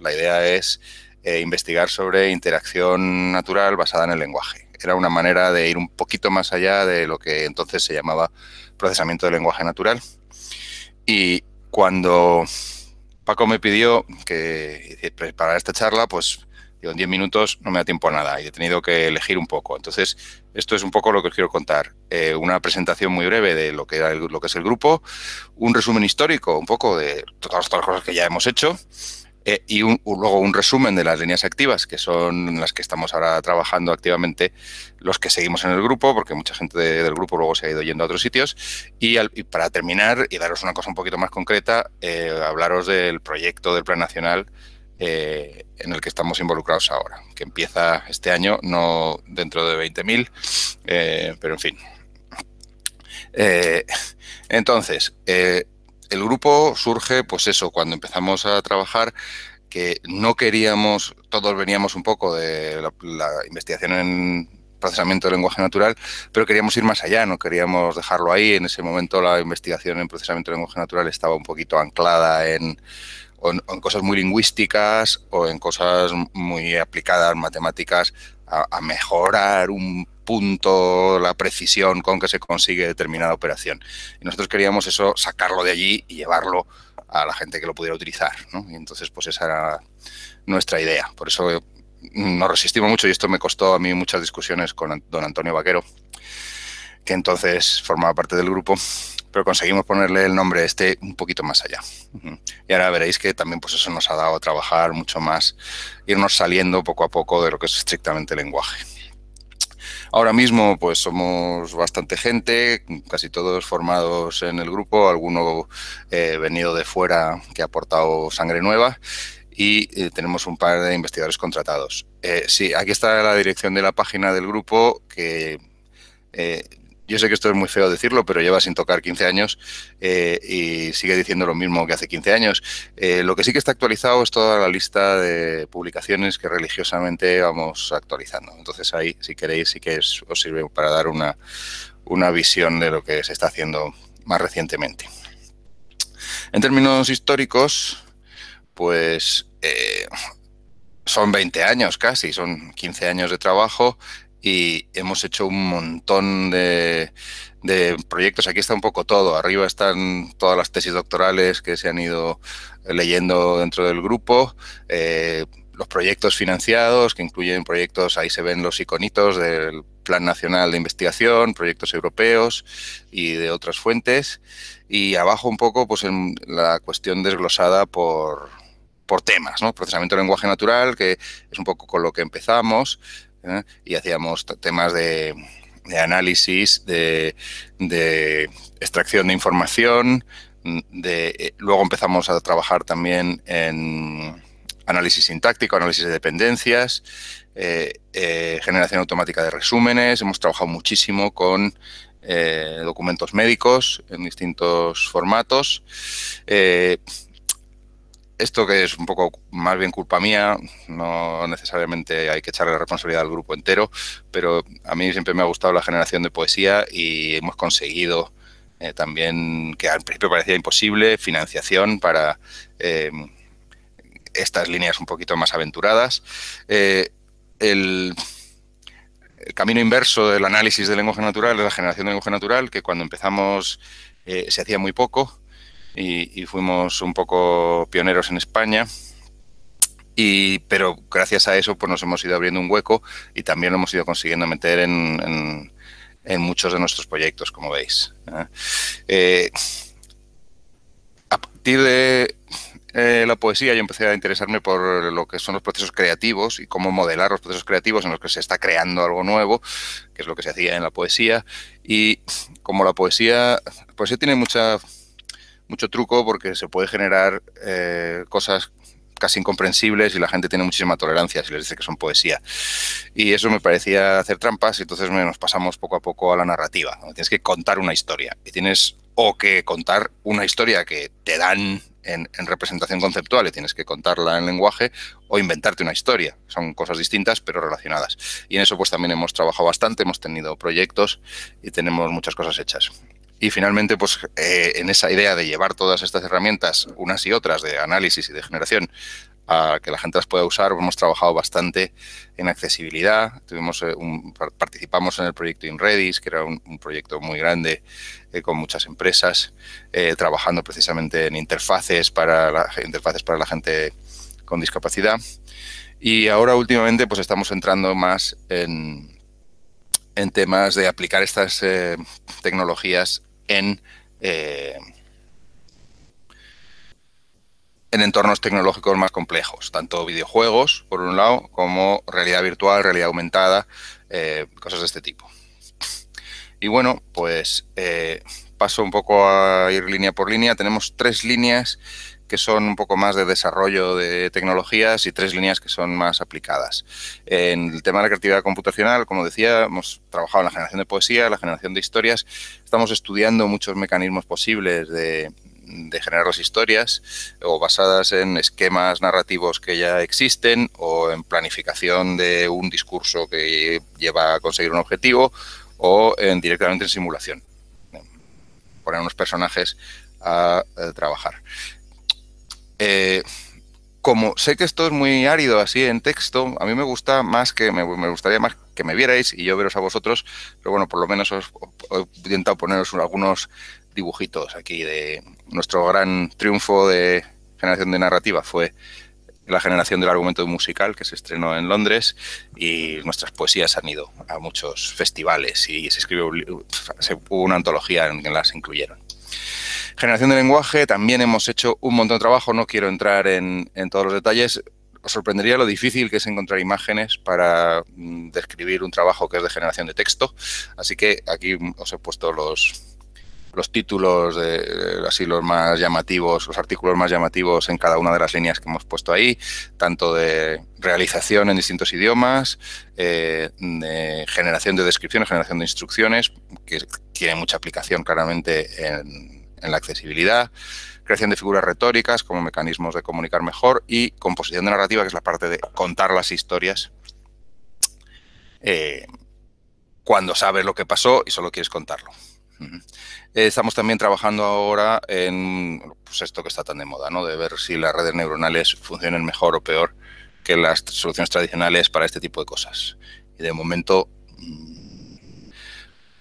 La idea es eh, investigar sobre interacción natural basada en el lenguaje. Era una manera de ir un poquito más allá de lo que entonces se llamaba procesamiento de lenguaje natural. Y cuando Paco me pidió que preparara esta charla, pues digo, en 10 minutos no me da tiempo a nada y he tenido que elegir un poco. Entonces, esto es un poco lo que os quiero contar. Eh, una presentación muy breve de lo que, es el grupo, un resumen histórico, un poco de todas, todas las cosas que ya hemos hecho eh, y luego un resumen de las líneas activas, que son las que estamos ahora trabajando activamente, los que seguimos en el grupo, porque mucha gente del grupo luego se ha ido yendo a otros sitios. Y, para terminar y daros una cosa un poquito más concreta, eh, hablaros del proyecto del Plan Nacional eh, en el que estamos involucrados ahora, que empieza este año, no dentro de 20.000, pero en fin. entonces, el grupo surge, pues eso, cuando empezamos a trabajar, que no queríamos, todos veníamos un poco de la, investigación en procesamiento de lenguaje natural, pero queríamos ir más allá, no queríamos dejarlo ahí. En ese momento la investigación en procesamiento de lenguaje natural estaba un poquito anclada en, cosas muy lingüísticas o en cosas muy aplicadas, matemáticas, a, a mejorar un punto, la precisión con que se consigue determinada operación. Y nosotros queríamos eso, sacarlo de allí y llevarlo a la gente que lo pudiera utilizar. Y entonces, pues esa era nuestra idea. Por eso mm, nos resistimos mucho y esto me costó a mí muchas discusiones con don Antonio Vaquero, que entonces formaba parte del grupo, pero conseguimos ponerle el nombre este un poquito más allá. Y ahora veréis que también pues eso nos ha dado a trabajar mucho más, irnos saliendo poco a poco de lo que es estrictamente lenguaje. Ahora mismo, pues somos bastante gente, casi todos formados en el grupo, alguno eh, venido de fuera que ha aportado sangre nueva y eh, tenemos un par de investigadores contratados. Eh, sí, aquí está la dirección de la página del grupo que yo sé que esto es muy feo decirlo, pero lleva sin tocar 15 años eh, y sigue diciendo lo mismo que hace 15 años. Eh, lo que sí que está actualizado es toda la lista de publicaciones que religiosamente vamos actualizando. Entonces ahí, si queréis, sí que os sirve para dar una, visión de lo que se está haciendo más recientemente. En términos históricos, pues eh, son 20 años casi, son 15 años de trabajo y hemos hecho un montón de, proyectos. Aquí está un poco todo. Arriba están todas las tesis doctorales que se han ido eh, leyendo dentro del grupo. Eh, los proyectos financiados, que incluyen proyectos, ahí se ven los iconitos del Plan Nacional de Investigación, proyectos europeos y de otras fuentes. Y abajo un poco, pues la cuestión desglosada por, temas, Procesamiento de lenguaje natural, que es un poco con lo que empezamos, ¿eh? y hacíamos temas de, análisis, de, extracción de información. Mm, de, eh, luego empezamos a trabajar también en análisis sintáctico, análisis de dependencias, eh, generación automática de resúmenes. Hemos trabajado muchísimo con documentos médicos en distintos formatos esto que es un poco más bien culpa mía, no necesariamente hay que echarle la responsabilidad al grupo entero, pero a mí siempre me ha gustado la generación de poesía y hemos conseguido eh, también, que al principio parecía imposible, financiación para eh, estas líneas un poquito más aventuradas. Eh, el, camino inverso del análisis del lenguaje natural es la generación de lenguaje natural, que cuando empezamos se hacía muy poco y, fuimos un poco pioneros en España. Y, pero gracias a eso pues nos hemos ido abriendo un hueco y también lo hemos ido consiguiendo meter en, muchos de nuestros proyectos, como veis. ¿eh? Eh, a partir de eh, la poesía yo empecé a interesarme por lo que son los procesos creativos y cómo modelar los procesos creativos en los que se está creando algo nuevo, que es lo que se hacía en la poesía. Y como la poesía, la poesía tiene mucha mucho truco porque se puede generar eh, cosas casi incomprensibles y la gente tiene muchísima tolerancia si les dice que son poesía. Y eso me parecía hacer trampas y entonces nos pasamos poco a poco a la narrativa. Tienes que contar una historia y tienes o que contar una historia que te dan en, en, representación conceptual y tienes que contarla en lenguaje o inventarte una historia. Son cosas distintas pero relacionadas. Y en eso pues también hemos trabajado bastante, hemos tenido proyectos y tenemos muchas cosas hechas. Y finalmente, pues eh, en esa idea de llevar todas estas herramientas, unas y otras, de análisis y de generación, a que la gente las pueda usar. Hemos trabajado bastante en accesibilidad. Tuvimos eh, participamos en el proyecto InRedis, que era un, proyecto muy grande eh, con muchas empresas, trabajando precisamente en interfaces para la, interfaces para la gente con discapacidad. Y ahora últimamente pues estamos entrando más en, en temas de aplicar estas tecnologías eh, en, entornos tecnológicos más complejos, tanto videojuegos, por un lado, como realidad virtual, realidad aumentada, eh, cosas de este tipo. Y bueno, pues eh, paso un poco a ir línea por línea. Tenemos tres líneas que son un poco más de desarrollo de tecnologías y tres líneas que son más aplicadas. En el tema de la creatividad computacional, como decía, hemos trabajado en la generación de poesía, la generación de historias, estamos estudiando muchos mecanismos posibles de, generar las historias o basadas en esquemas narrativos que ya existen o en planificación de un discurso que lleva a conseguir un objetivo o en, directamente en simulación. Poner unos personajes a trabajar. Eh, como sé que esto es muy árido así en texto, a mí me gusta más que me, gustaría más que me vierais y yo veros a vosotros, pero bueno, por lo menos os, he intentado poneros algunos dibujitos aquí de nuestro gran triunfo de generación de narrativa fue la generación del argumento musical que se estrenó en Londres y nuestras poesías han ido a muchos festivales y se escribió una antología en que las incluyeron. Generación de lenguaje, también hemos hecho un montón de trabajo, no quiero entrar en, en todos los detalles. Os sorprendería lo difícil que es encontrar imágenes para mm, describir un trabajo que es de generación de texto. Así que aquí mm, os he puesto los, los títulos, de, así los más llamativos, los artículos más llamativos en cada una de las líneas que hemos puesto ahí, tanto de realización en distintos idiomas, eh, de generación de descripciones, generación de instrucciones, que tiene mucha aplicación claramente en en la accesibilidad, creación de figuras retóricas como mecanismos de comunicar mejor y composición de narrativa, que es la parte de contar las historias eh, cuando sabes lo que pasó y solo quieres contarlo. Eh, estamos también trabajando ahora en pues, esto que está tan de moda, ¿no? De ver si las redes neuronales funcionan mejor o peor que las soluciones tradicionales para este tipo de cosas. Y de momento mm,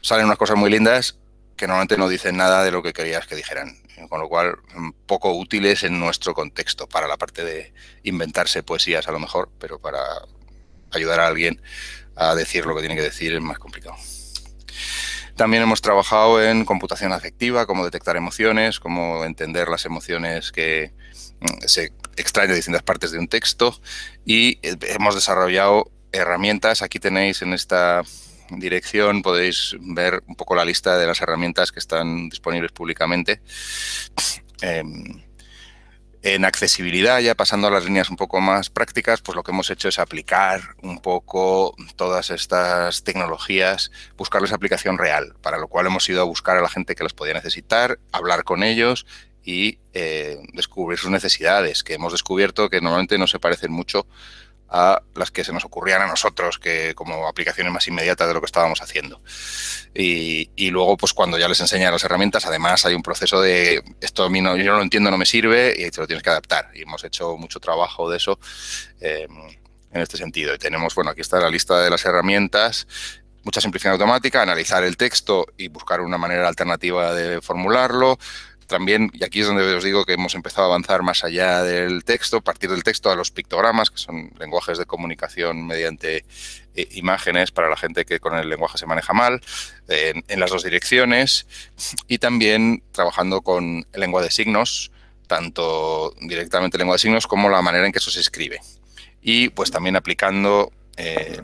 salen unas cosas muy lindas que normalmente no dicen nada de lo que querías que dijeran, con lo cual mm, poco útiles en nuestro contexto para la parte de inventarse poesías a lo mejor, pero para ayudar a alguien a decir lo que tiene que decir es más complicado. También hemos trabajado en computación afectiva, cómo detectar emociones, cómo entender las emociones que mm, se extraen de distintas partes de un texto y eh, hemos desarrollado herramientas. Aquí tenéis en esta dirección podéis ver un poco la lista de las herramientas que están disponibles públicamente. Em, en accesibilidad, ya pasando a las líneas un poco más prácticas, pues lo que hemos hecho es aplicar un poco todas estas tecnologías, buscarles aplicación real, para lo cual hemos ido a buscar a la gente que las podía necesitar, hablar con ellos y eh, descubrir sus necesidades, que hemos descubierto que normalmente no se parecen mucho a las que se nos ocurrían a nosotros, que como aplicaciones más inmediatas de lo que estábamos haciendo. Y, luego, pues cuando ya les enseñan las herramientas, además hay un proceso de esto a mí no, yo no lo entiendo, no me sirve, y te lo tienes que adaptar. Y hemos hecho mucho trabajo de eso em, en este sentido. Y tenemos, bueno, aquí está la lista de las herramientas, mucha simplificación automática, analizar el texto y buscar una manera alternativa de formularlo, también, y aquí es donde os digo que hemos empezado a avanzar más allá del texto, partir del texto a los pictogramas, que son lenguajes de comunicación mediante eh, imágenes para la gente que con el lenguaje se maneja mal, en, las dos direcciones, y también trabajando con lengua de signos, tanto directamente lengua de signos como la manera en que eso se escribe. Y pues también aplicando eh,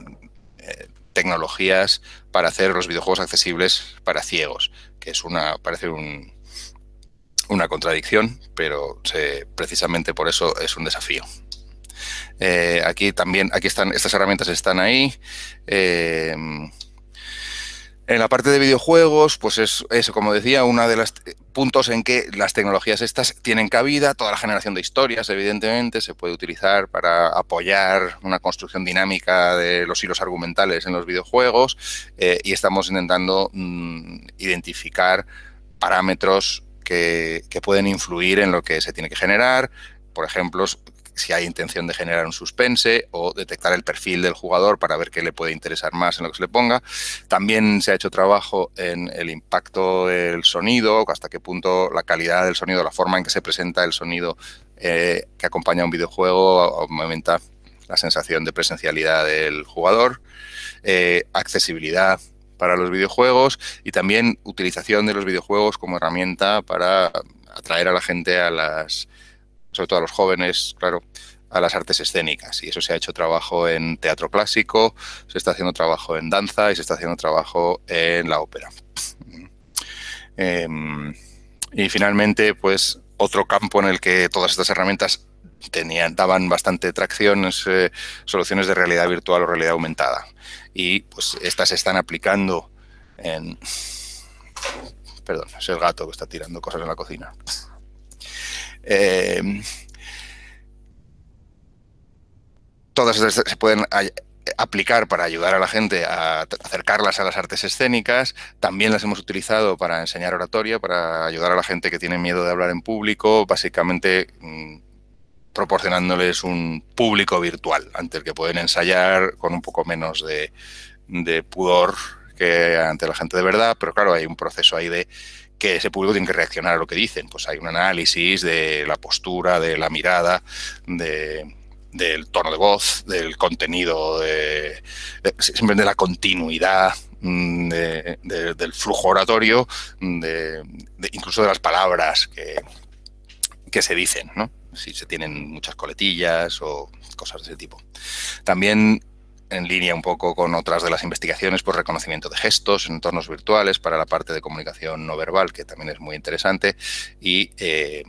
eh, tecnologías para hacer los videojuegos accesibles para ciegos, que es una, parece un, una contradicción, pero se, precisamente por eso es un desafío. Eh, aquí también, aquí están, estas herramientas están ahí. Eh, en la parte de videojuegos, pues es, eso, como decía, uno de los puntos en que las tecnologías estas tienen cabida, toda la generación de historias, evidentemente, se puede utilizar para apoyar una construcción dinámica de los hilos argumentales en los videojuegos eh, y estamos intentando mm, identificar parámetros que, pueden influir en lo que se tiene que generar. Por ejemplo, si hay intención de generar un suspense o detectar el perfil del jugador para ver qué le puede interesar más en lo que se le ponga. También se ha hecho trabajo en el impacto del sonido, hasta qué punto la calidad del sonido, la forma en que se presenta el sonido eh, que acompaña a un videojuego aumenta la sensación de presencialidad del jugador, eh, accesibilidad, para los videojuegos y también utilización de los videojuegos como herramienta para atraer a la gente a las, sobre todo a los jóvenes, claro, a las artes escénicas. Y eso se ha hecho trabajo en teatro clásico, se está haciendo trabajo en danza y se está haciendo trabajo en la ópera. Em, y finalmente, pues otro campo en el que todas estas herramientas tenían, daban bastante tracción eh, soluciones de realidad virtual o realidad aumentada. Y pues estas se están aplicando en... Perdón, es el gato que está tirando cosas en la cocina. Em, todas se pueden aplicar para ayudar a la gente a acercarlas a las artes escénicas. También las hemos utilizado para enseñar oratoria, para ayudar a la gente que tiene miedo de hablar en público. Básicamente mm, proporcionándoles un público virtual ante el que pueden ensayar con un poco menos de, pudor que ante la gente de verdad, pero claro, hay un proceso ahí de que ese público tiene que reaccionar a lo que dicen. Pues hay un análisis de la postura, de la mirada, del tono de voz, del contenido, de, de la continuidad mm, del flujo oratorio, de, incluso de las palabras que, que se dicen, ¿no? si se tienen muchas coletillas o cosas de ese tipo. También en línea un poco con otras de las investigaciones, por pues reconocimiento de gestos, en entornos virtuales para la parte de comunicación no verbal, que también es muy interesante, y eh,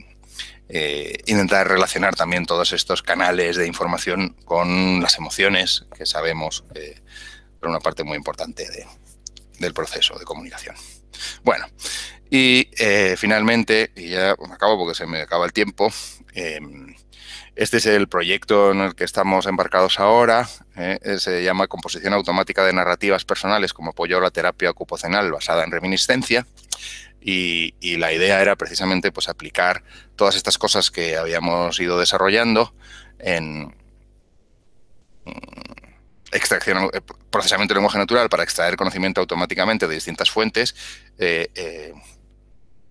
eh, intentar relacionar también todos estos canales de información con las emociones, que sabemos que eh, son una parte muy importante del proceso de comunicación. Bueno, y finalmente, y ya me acabo porque se me acaba el tiempo, Em, este es el proyecto en el que estamos embarcados ahora. ¿eh? se llama Composición Automática de Narrativas Personales como apoyo a la terapia ocupacional basada en reminiscencia. Y, la idea era precisamente pues, aplicar todas estas cosas que habíamos ido desarrollando en mm, extracción, eh, procesamiento de lenguaje natural para extraer conocimiento automáticamente de distintas fuentes, eh,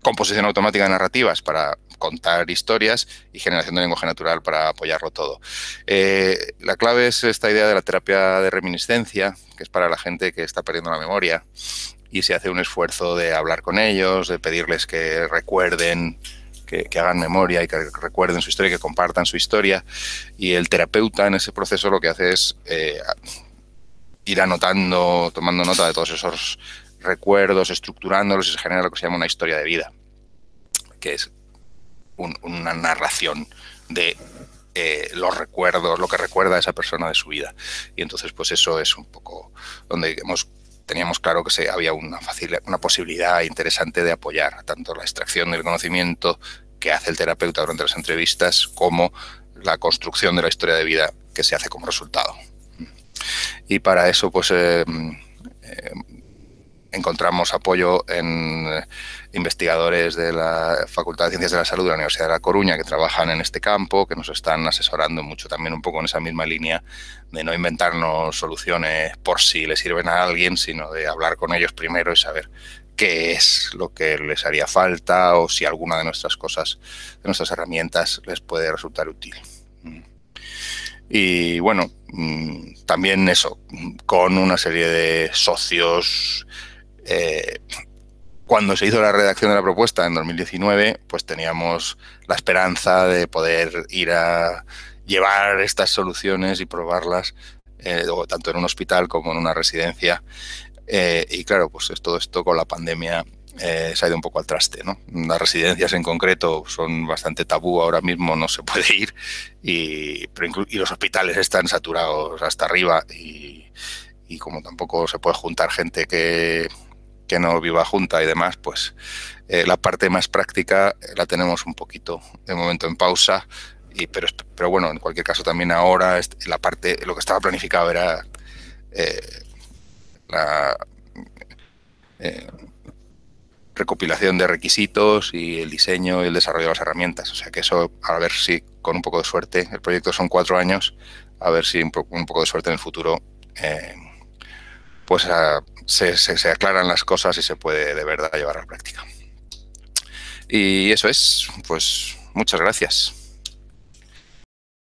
composición automática de narrativas para contar historias y generación de lenguaje natural para apoyarlo todo. Eh, la clave es esta idea de la terapia de reminiscencia, que es para la gente que está perdiendo la memoria y se hace un esfuerzo de hablar con ellos, de pedirles que recuerden que, hagan memoria y que recuerden su historia, que compartan su historia. Y el terapeuta en ese proceso lo que hace es eh, ir anotando, tomando nota de todos esos recuerdos, estructurándolos y se genera lo que se llama una historia de vida, que es una narración de eh, los recuerdos, lo que recuerda esa persona de su vida. Y entonces, pues eso es un poco donde teníamos claro que se, había una, una posibilidad interesante de apoyar tanto la extracción del conocimiento que hace el terapeuta durante las entrevistas como la construcción de la historia de vida que se hace como resultado. Y para eso, pues eh, eh, encontramos apoyo en eh, investigadores de la Facultad de Ciencias de la Salud de la Universidad de La Coruña que trabajan en este campo, que nos están asesorando mucho también un poco en esa misma línea de no inventarnos soluciones por si le sirven a alguien, sino de hablar con ellos primero y saber qué es lo que les haría falta o si alguna de nuestras cosas, de nuestras herramientas les puede resultar útil. Mm. Y bueno, mm, también eso, mm, con una serie de socios eh, cuando se hizo la redacción de la propuesta en 2019, pues teníamos la esperanza de poder ir a llevar estas soluciones y probarlas, eh, tanto en un hospital como en una residencia. Eh, y claro, pues todo esto con la pandemia se ha ido un poco al traste. Las residencias en concreto son bastante tabú, ahora mismo no se puede ir y, los hospitales están saturados hasta arriba y como tampoco se puede juntar gente que que no viva junta y demás, pues eh, la parte más práctica la tenemos un poquito de momento en pausa. Y, pero, pero bueno, en cualquier caso también ahora la parte, lo que estaba planificado era eh, la eh, recopilación de requisitos y el diseño y el desarrollo de las herramientas. O sea que eso, a ver si con un poco de suerte, el proyecto son cuatro años, a ver si un, poco de suerte en el futuro, pues se, se, aclaran las cosas y se puede de verdad llevar a la práctica. Y eso es, pues muchas gracias.